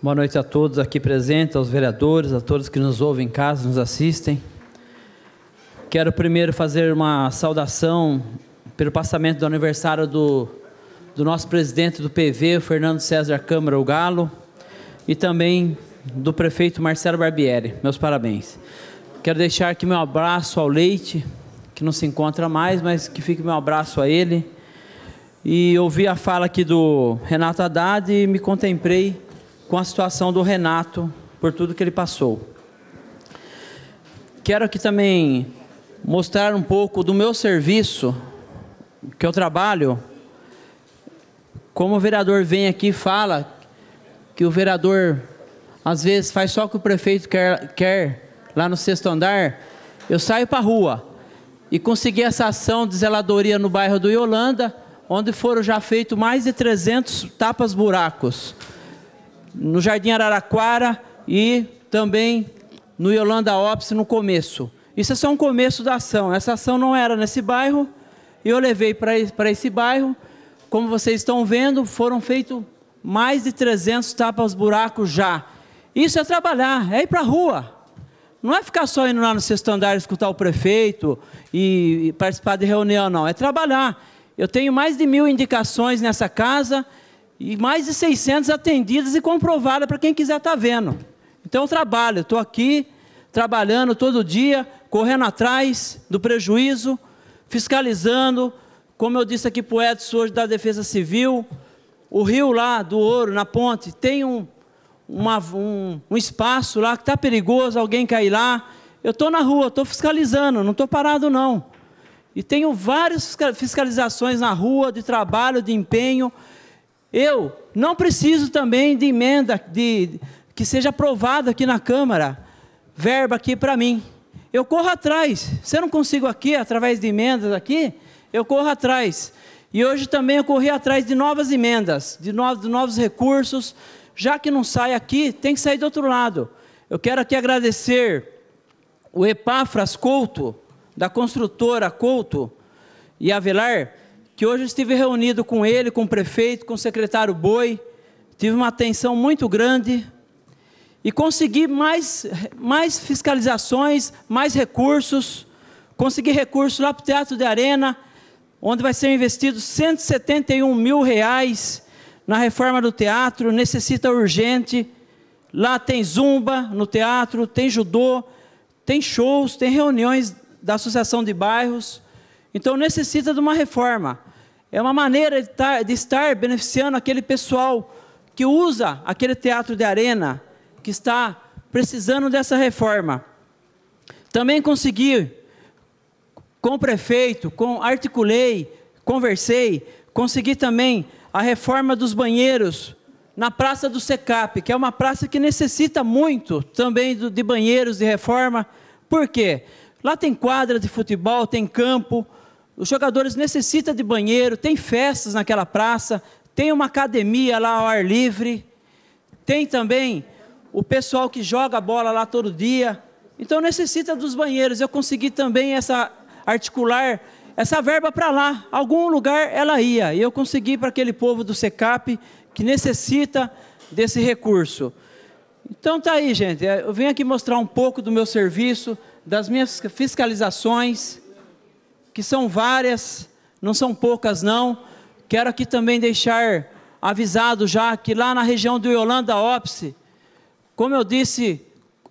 Boa noite a todos aqui presentes, aos vereadores, a todos que nos ouvem em casa, nos assistem. Quero primeiro fazer uma saudação pelo passamento do aniversário do, do nosso presidente do PV, Fernando César Câmara, o Galo, e também do prefeito Marcelo Barbieri. Meus parabéns. Quero deixar aqui meu abraço ao Leite, que não se encontra mais, mas que fique meu abraço a ele. E ouvi a fala aqui do Renato Haddad e me contemplei com a situação do Renato, por tudo que ele passou. Quero aqui também mostrar um pouco do meu serviço, que eu trabalho. Como o vereador vem aqui e fala que o vereador às vezes faz só o que o prefeito quer, quer lá no sexto andar, eu saio para a rua e consegui essa ação de zeladoria no bairro do Yolanda, onde foram já feitos mais de 300 tapas-buracos no Jardim Araraquara e também no Yolanda Ops no começo. Isso é só um começo da ação. Essa ação não era nesse bairro, eu levei para esse bairro. Como vocês estão vendo, foram feitos mais de 300 tapas-buracos já. Isso é trabalhar, é ir para a rua. Não é ficar só indo lá no sexto andar escutar o prefeito e participar de reunião, não. É trabalhar. Eu tenho mais de mil indicações nessa casa e mais de 600 atendidas e comprovadas para quem quiser estar tá vendo. Então eu trabalho, estou aqui trabalhando todo dia, correndo atrás do prejuízo, fiscalizando, como eu disse aqui para o Edson hoje da Defesa Civil, o rio lá do Ouro, na ponte, tem um, uma, um, um espaço lá que está perigoso, alguém cair lá. Eu estou na rua, estou fiscalizando, não estou parado não. E tenho várias fiscalizações na rua, de trabalho, de empenho, eu não preciso também de emenda de, que seja aprovada aqui na Câmara, verba aqui para mim. Eu corro atrás. Se eu não consigo aqui, através de emendas aqui, eu corro atrás. E hoje também eu corri atrás de novas emendas, de novos, de novos recursos. Já que não sai aqui, tem que sair do outro lado. Eu quero aqui agradecer o Epafras Couto, da construtora Couto e Avelar, que hoje estive reunido com ele, com o prefeito, com o secretário Boi, tive uma atenção muito grande e consegui mais, mais fiscalizações, mais recursos, consegui recursos lá para o Teatro de Arena, onde vai ser investido 171 mil reais na reforma do teatro, necessita urgente. Lá tem zumba no teatro, tem judô, tem shows, tem reuniões da associação de bairros. Então necessita de uma reforma. É uma maneira de estar, de estar beneficiando aquele pessoal que usa aquele teatro de arena, que está precisando dessa reforma. Também consegui, com o prefeito, com, articulei, conversei, consegui também a reforma dos banheiros na Praça do Secap, que é uma praça que necessita muito também de banheiros de reforma. Por quê? Lá tem quadra de futebol, tem campo, os jogadores necessitam de banheiro, tem festas naquela praça, tem uma academia lá ao ar livre, tem também o pessoal que joga bola lá todo dia. Então necessita dos banheiros. Eu consegui também essa articular essa verba para lá, algum lugar ela ia. E eu consegui para aquele povo do SECAP que necessita desse recurso. Então tá aí, gente. Eu vim aqui mostrar um pouco do meu serviço, das minhas fiscalizações que são várias, não são poucas não. Quero aqui também deixar avisado já que lá na região do Yolanda Opse, como eu disse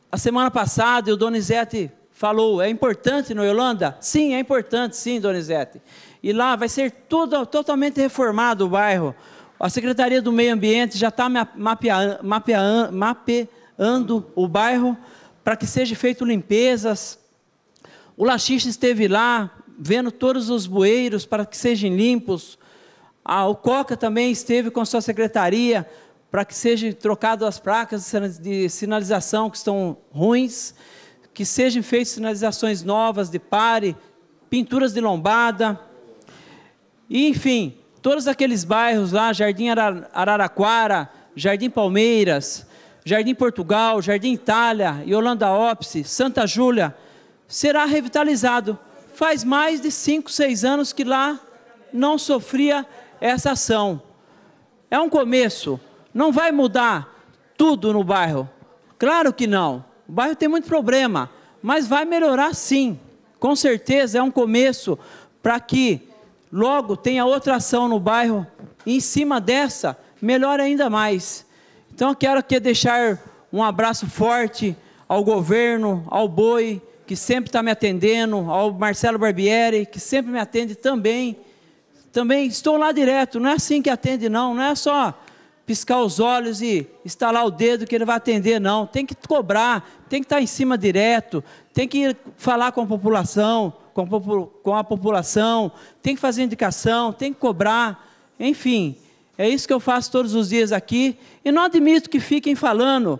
a semana passada, e o Donizete falou, é importante no Yolanda? Sim, é importante sim, Donizete. E lá vai ser tudo totalmente reformado o bairro. A Secretaria do Meio Ambiente já está mapeando, mapeando, mapeando o bairro para que seja feito limpezas. O Laxista esteve lá, vendo todos os bueiros para que sejam limpos. A, ah, o Coca também esteve com a sua secretaria para que sejam trocadas as placas de sinalização que estão ruins, que sejam feitas sinalizações novas de pare, pinturas de lombada, e, enfim, todos aqueles bairros lá, Jardim Araraquara, Jardim Palmeiras, Jardim Portugal, Jardim Itália, Yolanda Opse, Santa Júlia, será revitalizado faz mais de 5, 6 anos que lá não sofria essa ação. É um começo, não vai mudar tudo no bairro. Claro que não. O bairro tem muito problema, mas vai melhorar sim. Com certeza é um começo para que logo tenha outra ação no bairro e em cima dessa, melhor ainda mais. Então eu quero aqui deixar um abraço forte ao governo, ao BOI, que sempre está me atendendo, ao Marcelo Barbieri, que sempre me atende também. Também estou lá direto, não é assim que atende, não, não é só piscar os olhos e estalar o dedo que ele vai atender, não. Tem que cobrar, tem que estar tá em cima direto, tem que falar com a população, com a população, tem que fazer indicação, tem que cobrar, enfim. É isso que eu faço todos os dias aqui. E não admito que fiquem falando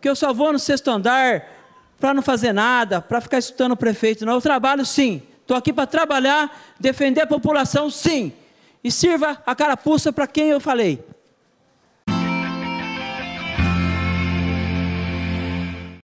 que eu só vou no sexto andar, para não fazer nada, para ficar escutando o prefeito, não. Eu trabalho sim. Estou aqui para trabalhar, defender a população, sim. E sirva a carapuça para quem eu falei.